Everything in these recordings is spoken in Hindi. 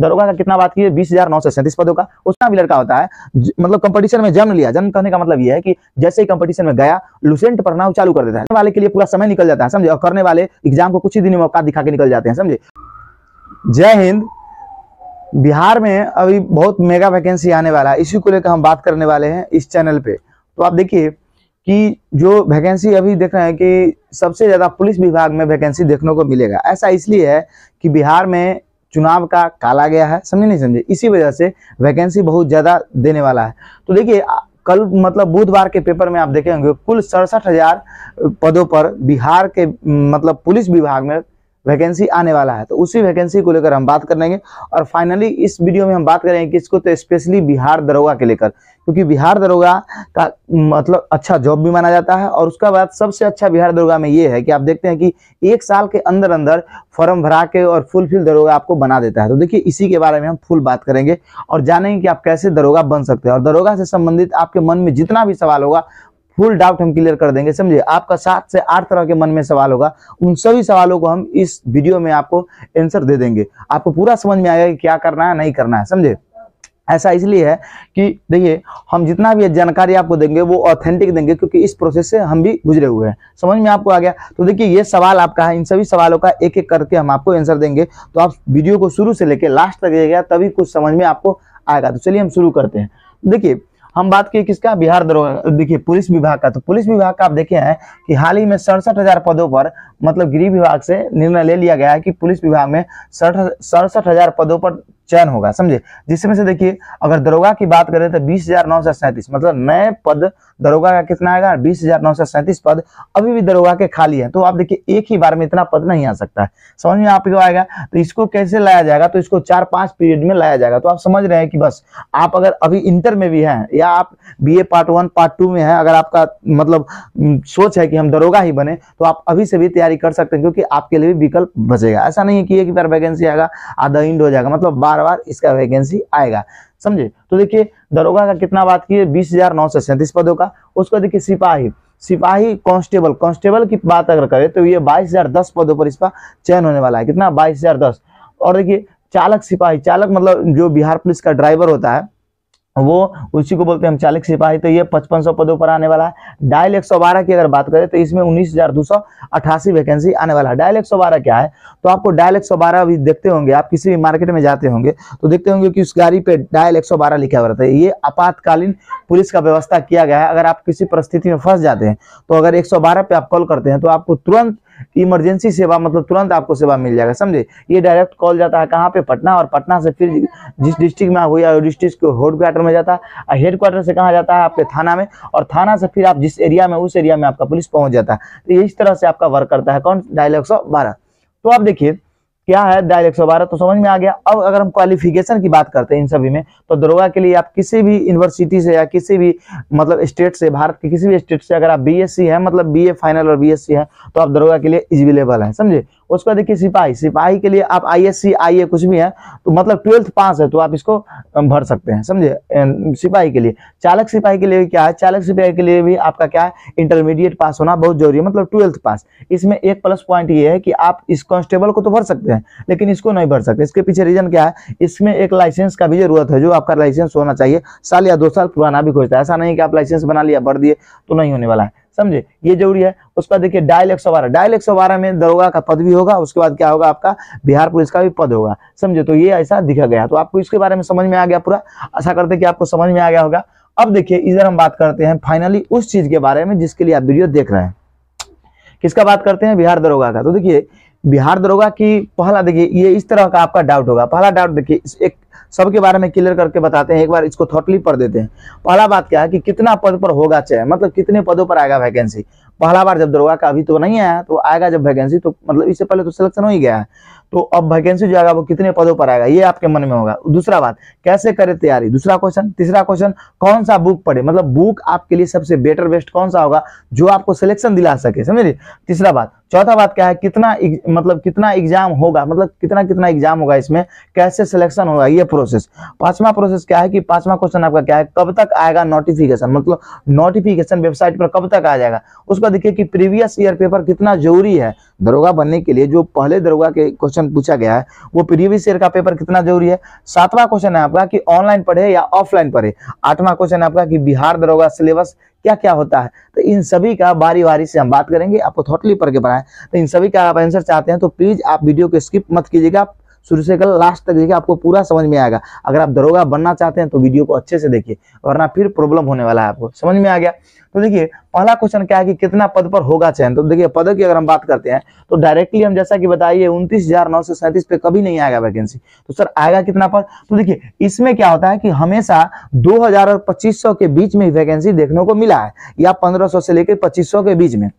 दरोगा का कितना बात की बीस हजार नौ सौ सैंतीस पदों का उतना भी लड़का होता है मतलब कंपटीशन में जन्म लिया जन्म करने का मतलब यह है कि जैसे ही कंपटीशन में गया लुसेंट पढ़ना चालू कर देता है वाले के लिए पूरा समय निकल जाता है समझे और करने वाले एग्जाम को कुछ ही दिन में मौका दिखा के निकल जाते हैं समझे जय हिंद बिहार में अभी बहुत मेगा वैकेंसी आने वाला है इसी को लेकर हम बात करने वाले हैं इस चैनल पे तो आप देखिए कि जो वैकेंसी अभी देख रहे हैं कि सबसे ज़्यादा पुलिस विभाग में वैकेंसी देखने को मिलेगा ऐसा इसलिए है कि बिहार में चुनाव का काला गया है समझे नहीं समझे इसी वजह से वैकेंसी बहुत ज़्यादा देने वाला है तो देखिए कल मतलब बुधवार के पेपर में आप देखेंगे कुल सड़सठ हजार पदों पर बिहार के मतलब पुलिस विभाग में वैकेंसी आने वाला है तो उसी वैकेंसी को लेकर हम बात करेंगे और फाइनली इस वीडियो में हम बात करेंगे कि इसको तो स्पेशली बिहार दरोगा के लेकर क्योंकि बिहार दरोगा का मतलब अच्छा जॉब भी माना जाता है और उसका बाद सबसे अच्छा बिहार दरोगा में ये है कि आप देखते हैं कि एक साल के अंदर अंदर फॉर्म भरा के और फुलफिल दरोगा आपको बना देता है तो देखिए इसी के बारे में हम फुल बात करेंगे और जानेंगे कि आप कैसे दरोगा बन सकते हैं और दरोगा से संबंधित आपके मन में जितना भी सवाल होगा फुल डाउट हम क्लियर कर देंगे समझिए आपका सात से आठ तरह के मन में सवाल होगा उन सभी सवालों को हम इस वीडियो में आपको आंसर दे देंगे आपको पूरा समझ में आएगा कि क्या करना है नहीं करना है समझे ऐसा इसलिए है कि देखिए हम जितना भी जानकारी आपको देंगे वो ऑथेंटिक देंगे क्योंकि इस प्रोसेस से हम भी गुजरे हुए हैं समझ में आपको आ गया तो देखिए ये सवाल आपका है इन सभी सवालों का एक एक करके हम आपको आंसर देंगे तो आप वीडियो को शुरू से लेके लास्ट तक देगा तभी कुछ समझ में आपको आएगा तो चलिए हम शुरू करते हैं देखिए हम बात किए किसका बिहार दरोगा देखिए पुलिस विभाग का तो पुलिस विभाग का आप देखे हैं कि हाल ही में सड़सठ हजार पदों पर मतलब गृह विभाग से निर्णय ले लिया गया है कि पुलिस विभाग में सड़सठ हजार पदों पर चयन होगा समझे जिसमें से देखिए अगर दरोगा की बात करें तो बीस मतलब नए पद दरोगा का कितना आएगा बीस पद अभी भी दरोगा के खाली है तो आप देखिए एक ही बार में इतना पद नहीं आ सकता है समझ में आपको आएगा तो इसको कैसे लाया जाएगा तो इसको चार पांच पीरियड में लाया जाएगा तो आप समझ रहे हैं कि बस आप अगर अभी इंटर में भी हैं या आप B part one part two में है अगर आपका मतलब सोच है कि हम दरोगा ही बने तो आप अभी से भी तैयारी कर सकते हैं क्योंकि आपके लिए भी विकल्प बचेगा ऐसा नहीं है कि एक बार वैकेंसी आएगा आधा इंड हो जाएगा मतलब बार बार इसका वैकेंसी आएगा समझे तो देखिए दरोगा का कितना बात किए बीस हजार नौ सौ सैंतीस पदों का उसको देखिए सिपाही सिपाही कांस्टेबल कांस्टेबल की बात अगर करें तो ये बाईस हजार दस पदों पर इसका चयन होने वाला है कितना बाईस हजार दस और देखिए चालक सिपाही चालक मतलब जो बिहार पुलिस का ड्राइवर होता है वो उसी को बोलते हैं हम चालीस सिपाही तो ये पचपन सौ पदों पर आने वाला है डायल एक सौ बारह की अगर बात करें तो इसमें उन्नीस हजार दो सौ अठासी वैकेंसी आने वाला है डायल एक सौ बारह क्या है तो आपको डायल एक सौ बारह अभी देखते होंगे आप किसी भी मार्केट में जाते होंगे तो देखते होंगे कि उस गाड़ी पे डायल एक सौ बारह लिखा हुआ रहता है ये आपातकालीन पुलिस का व्यवस्था किया गया है अगर आप किसी परिस्थिति में फंस जाते हैं तो अगर एक सौ बारह पे आप कॉल करते हैं तो आपको तुरंत इमरजेंसी सेवा मतलब तुरंत आपको सेवा मिल जाएगा समझे ये डायरेक्ट कॉल जाता है कहाँ पे पटना और पटना से फिर जिस डिस्ट्रिक्ट में आप हुई डिस्ट्रिक्ट के हेडक्वार्टर में जाता है हेडक्वार्टर से कहाँ जाता है आपके थाना में और थाना से फिर आप जिस एरिया में उस एरिया में आपका पुलिस पहुंच जाता है तो इस तरह से आपका वर्क करता है कौन डायलॉग सौ बारह तो आप देखिए क्या है दायल 112 तो समझ में आ गया अब अगर हम क्वालिफिकेशन की बात करते हैं इन सभी में तो दरोगा के लिए आप किसी भी यूनिवर्सिटी से या किसी भी मतलब स्टेट से भारत के किसी भी स्टेट से अगर आप बीएससी है मतलब बीए फाइनल और बीएससी है तो आप दरोगा के लिए इजिलेबल है समझे उसके बाद देखिए सिपाही सिपाही के लिए आप आई एस सी आई कुछ भी है तो मतलब ट्वेल्थ पास है तो आप इसको भर सकते हैं समझे सिपाही के लिए चालक सिपाही के लिए क्या है चालक सिपाही के लिए भी आपका क्या है इंटरमीडिएट पास होना बहुत जरूरी है मतलब ट्वेल्थ पास इसमें एक प्लस पॉइंट ये है कि आप इस कॉन्स्टेबल को तो भर सकते हैं लेकिन इसको नहीं भर सकते इसके पीछे रीजन क्या है इसमें एक लाइसेंस का भी जरूरत है जो आपका लाइसेंस होना चाहिए साल या दो साल पुराना भी खोजता है ऐसा नहीं कि आप लाइसेंस बना लिया भर दिए तो नहीं होने वाला है समझे ये जरूरी है उसके बाद देखिए डायल एक सौ डायल एक सौ में दरोगा का पद भी होगा उसके बाद क्या होगा आपका बिहार पुलिस का भी पद होगा समझे तो ये ऐसा दिखा गया तो आपको इसके बारे में समझ में आ गया पूरा आशा करते हैं कि आपको समझ में आ गया होगा अब देखिए इधर हम बात करते हैं फाइनली उस चीज के बारे में जिसके लिए आप वीडियो देख रहे हैं किसका बात करते हैं बिहार दरोगा का तो देखिए बिहार दरोगा की पहला देखिए ये इस तरह का आपका डाउट होगा पहला डाउट देखिए एक सबके बारे में क्लियर करके बताते हैं एक बार इसको थोटली पढ़ देते हैं पहला बात क्या है कि कितना पद पर होगा चाहे मतलब कितने पदों पर आएगा वैकेंसी पहला बार जब दरोगा का अभी तो नहीं आया तो आएगा जब वैकेंसी तो मतलब इससे पहले तो सिलेक्शन हो ही गया है तो अब वैकेंसी जो आएगा वो कितने पदों पर आएगा ये आपके मन में होगा दूसरा बात कैसे करें तैयारी दूसरा क्वेश्चन तीसरा क्वेश्चन कौन सा बुक पढ़े मतलब बुक आपके लिए सबसे बेटर बेस्ट कौन सा होगा जो आपको सिलेक्शन दिला सके समझे तीसरा बात चौथा बात क्या है कितना इक, मतलब कितना एग्जाम होगा मतलब कितना कितना एग्जाम होगा इसमें कैसे सिलेक्शन होगा ये प्रोसेस पांचवा प्रोसेस क्या है कि पांचवा क्वेश्चन आपका क्या है कब तक आएगा नोटिफिकेशन मतलब नोटिफिकेशन वेबसाइट पर कब तक आ जाएगा उसका देखिए कि प्रीवियस ईयर पेपर कितना जरूरी है दरोगा बनने के लिए जो पहले दरोगा के क्वेश्चन क्वेश्चन पूछा गया है वो प्रीवियस ईयर का पेपर कितना जरूरी है सातवां क्वेश्चन है आपका कि ऑनलाइन पढ़े या ऑफलाइन पढ़े आठवां क्वेश्चन है आपका कि बिहार दरोगा सिलेबस क्या क्या होता है तो इन सभी का बारी बारी से हम बात करेंगे आपको थोटली पढ़ के पढ़ाएं तो इन सभी का आप आंसर चाहते हैं तो प्लीज आप वीडियो को स्किप मत कीजिएगा शुरू से कल लास्ट तक देखिए आपको पूरा समझ में आएगा अगर आप दरोगा बनना चाहते हैं तो वीडियो को अच्छे से देखिए वरना फिर प्रॉब्लम होने वाला है आपको समझ में आ गया तो देखिए पहला क्वेश्चन क्या है कि कितना पद पर होगा चयन तो देखिए पद की अगर हम बात करते हैं तो डायरेक्टली हम जैसा कि बताइए उनतीस पे कभी नहीं आएगा वैकेंसी तो सर आएगा कितना पद तो देखिए इसमें क्या होता है कि हमेशा 2000 और 2500 के बीच में वैकेंसी देखने को मिला है या 1500 से लेकर 2500 के बीच में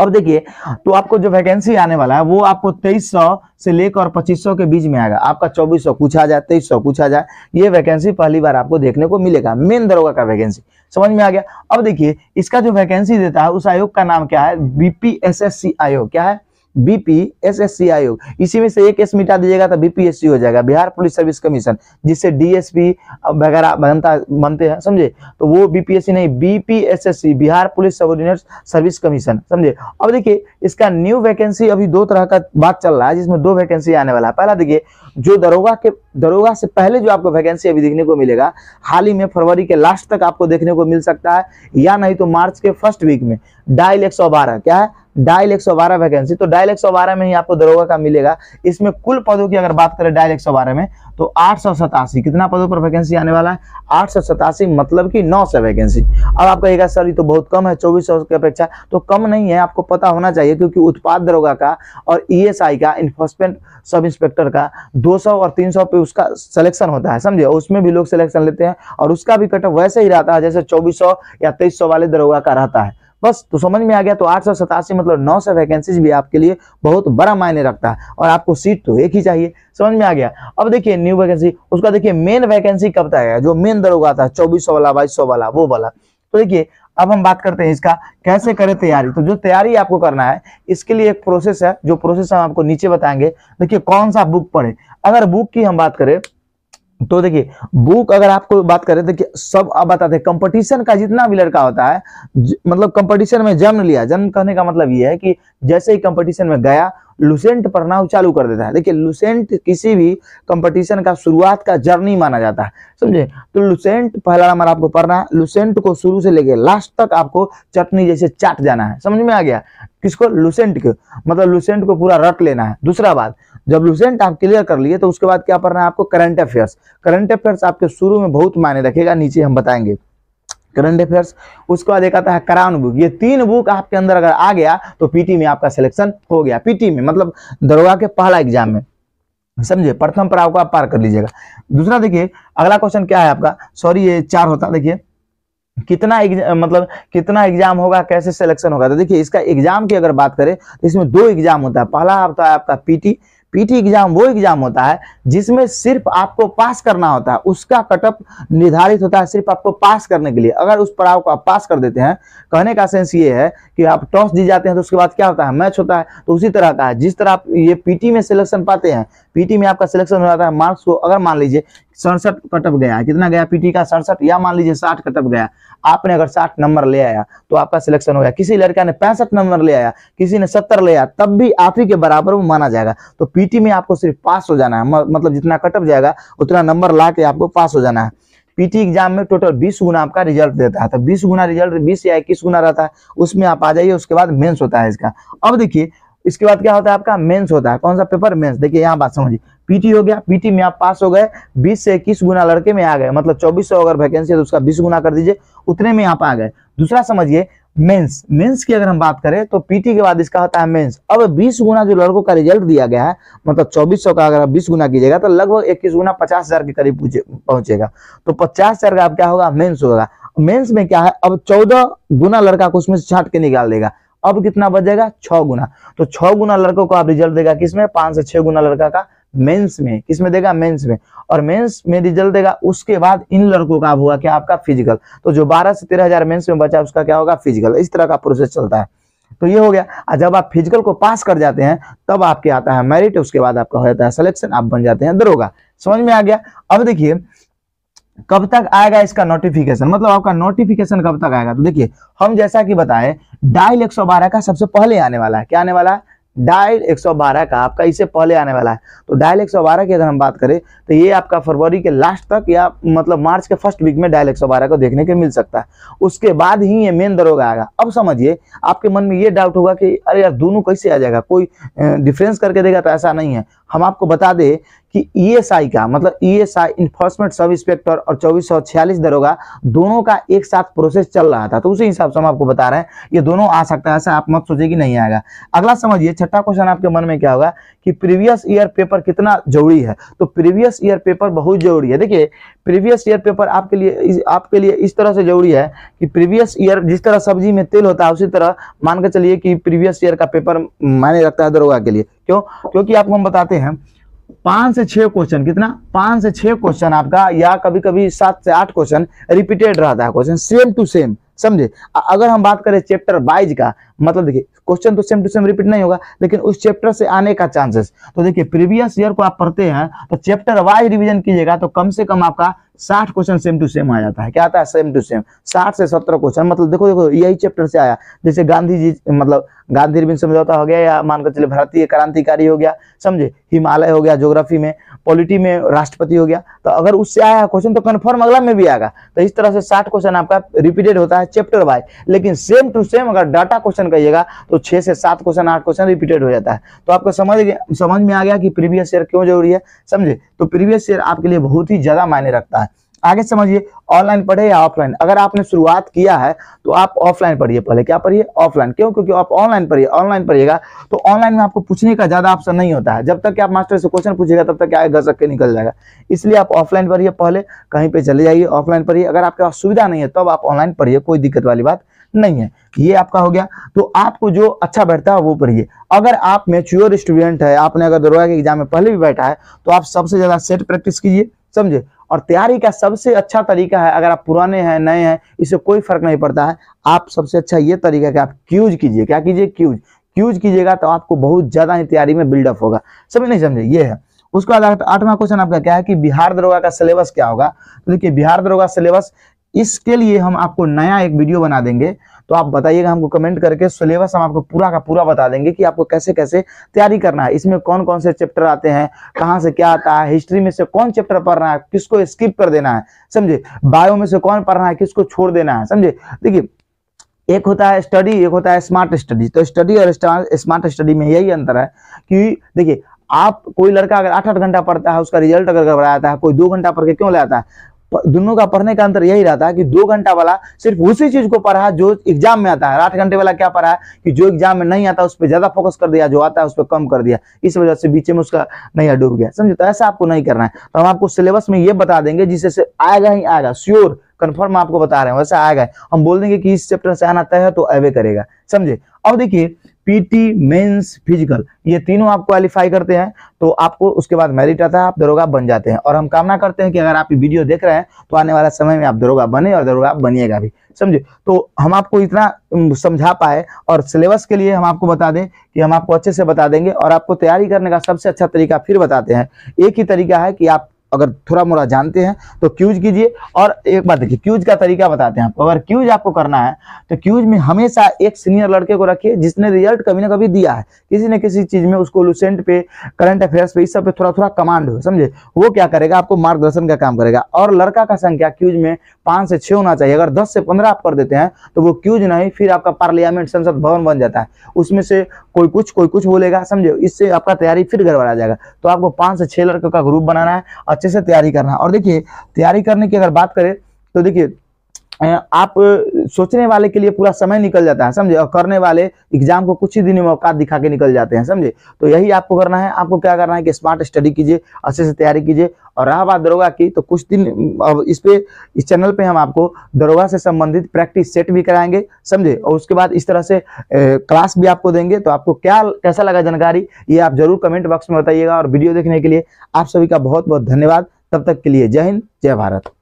अब देखिए तो आपको जो वैकेंसी आने वाला है वो आपको 2300 से लेकर 2500 के बीच में आएगा आपका 2400 कुछ आ जाए 2300 कुछ आ जाए ये वैकेंसी पहली बार आपको देखने को मिलेगा मेन दरोगा का वैकेंसी समझ में आ गया अब देखिए इसका जो वैकेंसी देता है उस आयोग का नाम क्या है बीपीएसएससी आयोग क्या है बीपीएसएससी आयोग इसी में से एक एस मिटा दीजिएगा तो बीपीएससी हो जाएगा बिहार पुलिस सर्विस कमीशन जिससे डीएसपी वगैरह बनता बनते हैं समझे तो वो बीपीएससी नहीं BPSSC Bihar police subordinate service commission समझे अब देखिए इसका न्यू वैकेंसी अभी दो तरह का बात चल रहा है जिसमें दो वैकेंसी आने वाला है पहला देखिए जो दरोगा के दरोगा से पहले जो आपको वैकेंसी अभी देखने को मिलेगा हाल ही में फरवरी के लास्ट तक आपको देखने को मिल सकता है या नहीं तो मार्च के फर्स्ट वीक में डायल एक क्या है डायल एक वैकेंसी तो डायल एक में ही आपको दरोगा का मिलेगा इसमें कुल पदों की अगर बात करें डायल एक में तो आठ कितना पदों पर वैकेंसी आने वाला है आठ मतलब कि नौ वैकेंसी अब आप कहेगा सर ये तो बहुत कम है चौबीस की अपेक्षा तो कम नहीं है आपको पता होना चाहिए क्योंकि उत्पाद दरोगा का और आई e का इन्फोर्समेंट सब इंस्पेक्टर का सौ और सौ पे उसका सिलेक्शन होता है समझे उसमें भी लोग सिलेक्शन लेते हैं और उसका भी कटअप वैसे ही रहता है जैसे सौ या सौ वाले दरोगा का रहता है बस तो समझ में आ गया तो आठ मतलब नौ सौ वैकेंसीज भी आपके लिए बहुत बड़ा मायने रखता है और आपको सीट तो एक ही चाहिए समझ में आ गया अब देखिए न्यू वैकेंसी उसका देखिए मेन वैकेंसी कब तक आएगा जो मेन दरोगा था चौबीस वाला बाईस वाला वो वाला तो देखिए अब हम बात करते हैं इसका कैसे करें तैयारी तो जो तैयारी आपको करना है इसके लिए एक प्रोसेस है जो प्रोसेस हम आपको नीचे बताएंगे देखिए कौन सा बुक पढ़े अगर बुक की हम बात करें तो देखिए बुक अगर आपको बात करें देखिए सब आप बताते हैं कंपटीशन का जितना भी लड़का होता है मतलब कंपटीशन में जन्म लिया जन्म कहने का मतलब ये है कि जैसे ही कंपटीशन में गया लुसेंट पढ़ना चालू कर देता है देखिए लुसेंट किसी भी कंपटीशन का शुरुआत का जर्नी माना जाता है समझे तो लुसेंट पहला नंबर आपको पढ़ना है लुसेंट को शुरू से लेके लास्ट तक आपको चटनी जैसे चाट जाना है समझ में आ गया किसको लुसेंट को मतलब लुसेंट को पूरा रट लेना है दूसरा बात जब लुसेंट आप क्लियर कर लिए तो उसके बाद क्या पढ़ना है आपको करंट अफेयर्स करंट अफेयर्स आपके शुरू में बहुत मायने रखेगा नीचे हम बताएंगे करंट अफेयर्स उसके बाद एक आता है करान बुक ये तीन बुक आपके अंदर अगर आ गया तो पीटी में आपका सिलेक्शन हो गया पीटी में मतलब दरोगा के पहला एग्जाम में समझे प्रथम पर को आप पार कर लीजिएगा दूसरा देखिए अगला क्वेश्चन क्या है आपका सॉरी ये चार होता देखिए कितना मतलब कितना एग्जाम होगा कैसे सिलेक्शन होगा तो देखिए इसका एग्जाम की अगर बात करें तो इसमें दो एग्जाम होता है पहला होता है आपका पीटी पीटी एग्जाम वो एग्जाम होता है जिसमें सिर्फ आपको पास करना होता है उसका कटअप निर्धारित होता है सिर्फ आपको पास करने के लिए अगर उस पड़ाव को आप पास कर देते हैं कहने का सेंस ये है कि आप टॉस दी जाते हैं तो उसके बाद क्या होता है मैच होता है तो उसी तरह का है जिस तरह आप ये पीटी में सिलेक्शन पाते हैं पीटी में आपका सिलेक्शन हो जाता है मार्क्स को अगर मान लीजिए सड़सठ कटअप गया कितना गया पीटी का सड़सठ या मान लीजिए साठ कटअप गया आपने अगर साठ नंबर ले आया तो आपका सिलेक्शन हो गया किसी लड़का ने पैंसठ नंबर ले आया किसी ने सत्तर ले आया तब भी आप ही के बराबर वो माना जाएगा तो पीटी में आपको सिर्फ पास हो जाना है मतलब जितना कटअप जाएगा उतना नंबर ला आपको पास हो जाना है पीटी एग्जाम में टोटल 20 गुना आपका रिजल्ट देता है तो 20 गुना रिजल्ट 20 या इक्कीस गुना रहता है उसमें आप आ जाइए उसके बाद मेंस होता है इसका अब देखिए इसके बाद क्या होता है आपका मेंस होता है कौन सा पेपर मेंस देखिए यहाँ बात समझिए पीटी हो गया पीटी में आप पास हो गए 20 से इक्कीस गुना लड़के में आ गए मतलब 2400 अगर वैकेंसी है तो उसका 20 गुना कर दीजिए उतने में आप आ गए दूसरा समझिए मेंस मेंस की अगर हम बात करें तो पीटी के बाद इसका होता है मेंस अब 20 गुना जो लड़कों का रिजल्ट दिया गया है मतलब 2400 का अगर आप 20 गुना कीजिएगा तो लगभग 21 गुना पचास हजार के करीब पहुंचेगा तो पचास हजार का आप क्या होगा मेंस होगा मेंस में क्या है अब 14 गुना लड़का को उसमें से छाट के निकाल देगा अब कितना बच जाएगा छह गुना तो छ गुना लड़कों को आप रिजल्ट देगा किसमें पांच से छह गुना लड़का का मेंस में किसमें देगा मेंस में और मेंस में रिजल्ट देगा उसके बाद इन लड़कों का हुआ क्या आपका फिजिकल तो जो बारह से तेरह हजार मेंस में बचा उसका क्या होगा फिजिकल इस तरह का प्रोसेस चलता है तो ये हो गया और जब आप फिजिकल को पास कर जाते हैं तब आपके आता है मेरिट उसके बाद आपका हो जाता है सिलेक्शन आप बन जाते हैं दरोगा समझ में आ गया अब देखिए कब तक आएगा इसका नोटिफिकेशन मतलब आपका नोटिफिकेशन कब तक आएगा तो देखिए हम जैसा कि बताएं डायल 112 का सबसे पहले आने वाला है क्या आने वाला है डायल 112 का आपका इससे पहले आने वाला है तो डायल 112 की अगर हम बात करें तो ये आपका फरवरी के लास्ट तक या मतलब मार्च के फर्स्ट वीक में डायल 112 को देखने के मिल सकता है उसके बाद ही ये मेन दरोगा आएगा अब समझिए आपके मन में ये डाउट होगा कि अरे यार दोनों कैसे आ जाएगा कोई डिफरेंस करके देगा तो ऐसा नहीं है हम आपको बता दें कि ईएसआई e का मतलब ईएसआई इन्फोर्समेंट सब इंस्पेक्टर और चौबीस सौ छियालीस दरोगा दोनों का एक साथ प्रोसेस चल रहा था तो उसी हिसाब से हम आपको बता रहे हैं ये दोनों आ सकता है ऐसा आप मत सोचिए कि नहीं आएगा अगला समझिए छठा क्वेश्चन आपके मन में क्या होगा कि प्रीवियस ईयर पेपर कितना जरूरी है तो प्रीवियस ईयर पेपर बहुत जरूरी है देखिए प्रीवियस ईयर पेपर आपके लिए आपके लिए इस तरह से जरूरी है कि प्रीवियस ईयर जिस तरह सब्जी में तेल होता है उसी तरह मान के चलिए कि प्रीवियस ईयर का पेपर मायने रखता है दरोगा के लिए क्यों क्योंकि आपको हम बताते हैं पांच से छह क्वेश्चन कितना पांच से छह क्वेश्चन आपका या कभी कभी सात से आठ क्वेश्चन रिपीटेड रहता है क्वेश्चन सेम टू सेम समझे अगर हम बात करें चैप्टर वाइज का मतलब देखिए क्वेश्चन तो सेम टू सेम रिपीट नहीं होगा लेकिन उस चैप्टर से आने का चांसेस तो देखिए प्रीवियस ईयर को आप पढ़ते हैं तो चैप्टर वाइज रिवीजन कीजिएगा तो कम से कम आपका साठ क्वेश्चन सेम टू सेम आ जाता है क्या आता है सेम टू सेम साठ से सत्रह क्वेश्चन मतलब देखो देखो यही चैप्टर से आया जैसे गांधी जी मतलब गांधी रिविन समझौता हो गया या मानकर चले भारतीय क्रांतिकारी हो गया समझे हिमालय हो गया ज्योग्राफी में पॉलिटी में राष्ट्रपति हो गया तो अगर उससे आया क्वेश्चन तो कन्फर्म अगला में भी आएगा तो इस तरह से साठ क्वेश्चन आपका रिपीटेड होता है है चैप्टर वाइज लेकिन सेम टू सेम अगर डाटा क्वेश्चन कहिएगा तो छह से सात क्वेश्चन आठ क्वेश्चन रिपीटेड हो जाता है तो आपको समझ समझ में आ गया कि प्रीवियस ईयर क्यों जरूरी है समझे तो प्रीवियस ईयर आपके लिए बहुत ही ज्यादा मायने रखता है आगे समझिए ऑनलाइन पढ़े या ऑफलाइन अगर आपने शुरुआत किया है तो आप ऑफलाइन पढ़िए पहले क्या पढ़िए ऑफलाइन क्यों क्योंकि आप ऑनलाइन पढ़िए ऑनलाइन पढ़िएगा तो ऑनलाइन में आपको पूछने का ज्यादा ऑप्शन नहीं होता है जब तक कि आप मास्टर से क्वेश्चन पूछेगा तब तक क्या घर सक के निकल जाएगा इसलिए आप ऑफलाइन पढ़िए पहले कहीं पर चले जाइए ऑफलाइन पढ़िए अगर आपके पास सुविधा नहीं है तब आप ऑनलाइन पढ़िए कोई दिक्कत वाली बात नहीं है ये आपका हो गया तो आपको जो अच्छा बैठता है वो पढ़िए अगर आप मेच्योर स्टूडेंट है आपने अगर दरोगा के एग्जाम में पहले भी बैठा है तो आप सबसे ज्यादा सेट प्रैक्टिस कीजिए समझे और तैयारी का सबसे अच्छा तरीका है अगर आप पुराने हैं नए हैं इससे कोई फर्क नहीं पड़ता है आप सबसे अच्छा ये तरीका है कि आप क्यूज कीजिए क्या कीजिए क्यूज क्यूज कीजिएगा तो आपको बहुत ज्यादा ही तैयारी में बिल्डअप होगा सभी नहीं समझे ये है उसके बाद आठवां क्वेश्चन आपका क्या है कि बिहार दरोगा का सिलेबस क्या होगा तो देखिए बिहार दरोगा सिलेबस इसके लिए हम आपको नया एक वीडियो बना देंगे तो आप बताइएगा हमको कमेंट करके सिलेबस हम आपको पूरा का पूरा बता देंगे कि आपको कैसे कैसे तैयारी करना है इसमें कौन कौन से चैप्टर आते हैं कहाँ से क्या आता है हिस्ट्री में से कौन चैप्टर पढ़ना है किसको स्किप कर देना है समझे बायो में से कौन पढ़ना है किसको छोड़ देना है समझे देखिए एक होता है स्टडी एक होता है स्मार्ट स्टडी तो स्टडी और स्मार्ट स्टडी में यही अंतर है कि देखिए आप कोई लड़का अगर आठ आठ घंटा पढ़ता है उसका रिजल्ट अगर गड़बड़ाता है कोई दो घंटा पढ़ के क्यों लाता है दोनों का पढ़ने का अंतर यही रहता है कि दो घंटा वाला सिर्फ उसी चीज को पढ़ा जो एग्जाम में आता है आठ घंटे वाला क्या पढ़ा है कि जो एग्जाम में नहीं आता उस पर ज्यादा फोकस कर दिया जो आता है उस पर कम कर दिया इस वजह से बीच में उसका नहीं डूब गया समझे तो ऐसा आपको नहीं करना है तो हम आपको सिलेबस में ये बता देंगे जिससे आएगा ही आएगा श्योर कन्फर्म आपको बता रहे हैं वैसे आएगा हम बोल देंगे कि इस चैप्टर से आना तय है तो अवे करेगा समझे अब देखिए पीटी मेंस फिजिकल ये तीनों आप क्वालिफाई करते हैं तो आपको उसके बाद मेरिट आता है आप दरोगा बन जाते हैं और हम कामना करते हैं कि अगर आप ये वीडियो देख रहे हैं तो आने वाला समय में आप दरोगा बने और दरोगा बनिएगा भी समझे तो हम आपको इतना समझा पाए और सिलेबस के लिए हम आपको बता दें कि हम आपको अच्छे से बता देंगे और आपको तैयारी करने का सबसे अच्छा तरीका फिर बताते हैं एक ही तरीका है कि आप अगर थोड़ा मोड़ा जानते हैं तो क्यूज कीजिए और एक बात देखिए क्यूज का तरीका बताते हैं आपको अगर क्यूज आपको करना है तो क्यूज में हमेशा एक सीनियर लड़के को रखिए जिसने रिजल्ट कभी ना कभी दिया है किसी न किसी चीज में उसको लुसेंट पे करंट अफेयर्स पे इस सब पे थोड़ा थोड़ा कमांड हो समझे वो क्या करेगा आपको मार्गदर्शन का काम करेगा और लड़का का संख्या क्यूज में पांच से छह होना चाहिए अगर दस से पंद्रह आप कर देते हैं तो वो क्यूज नहीं फिर आपका पार्लियामेंट संसद भवन बन जाता है उसमें से कोई कुछ कोई कुछ बोलेगा समझे इससे आपका तैयारी फिर गड़बड़ा जाएगा तो आपको पांच से छह लड़कों का ग्रुप बनाना है अच्छे से तैयारी करना है और देखिए तैयारी करने की अगर बात करें तो देखिए आप सोचने वाले के लिए पूरा समय निकल जाता है समझे और करने वाले एग्जाम को कुछ ही दिन में औकात दिखा के निकल जाते हैं समझे तो यही आपको करना है आपको क्या करना है कि स्मार्ट स्टडी कीजिए अच्छे से तैयारी कीजिए और रहा बात दरोगा की तो कुछ दिन अब इस पे इस चैनल पे हम आपको दरोगा से संबंधित प्रैक्टिस सेट भी कराएंगे समझे और उसके बाद इस तरह से ए, क्लास भी आपको देंगे तो आपको क्या कैसा लगा जानकारी ये आप जरूर कमेंट बॉक्स में बताइएगा और वीडियो देखने के लिए आप सभी का बहुत बहुत धन्यवाद तब तक के लिए जय हिंद जय भारत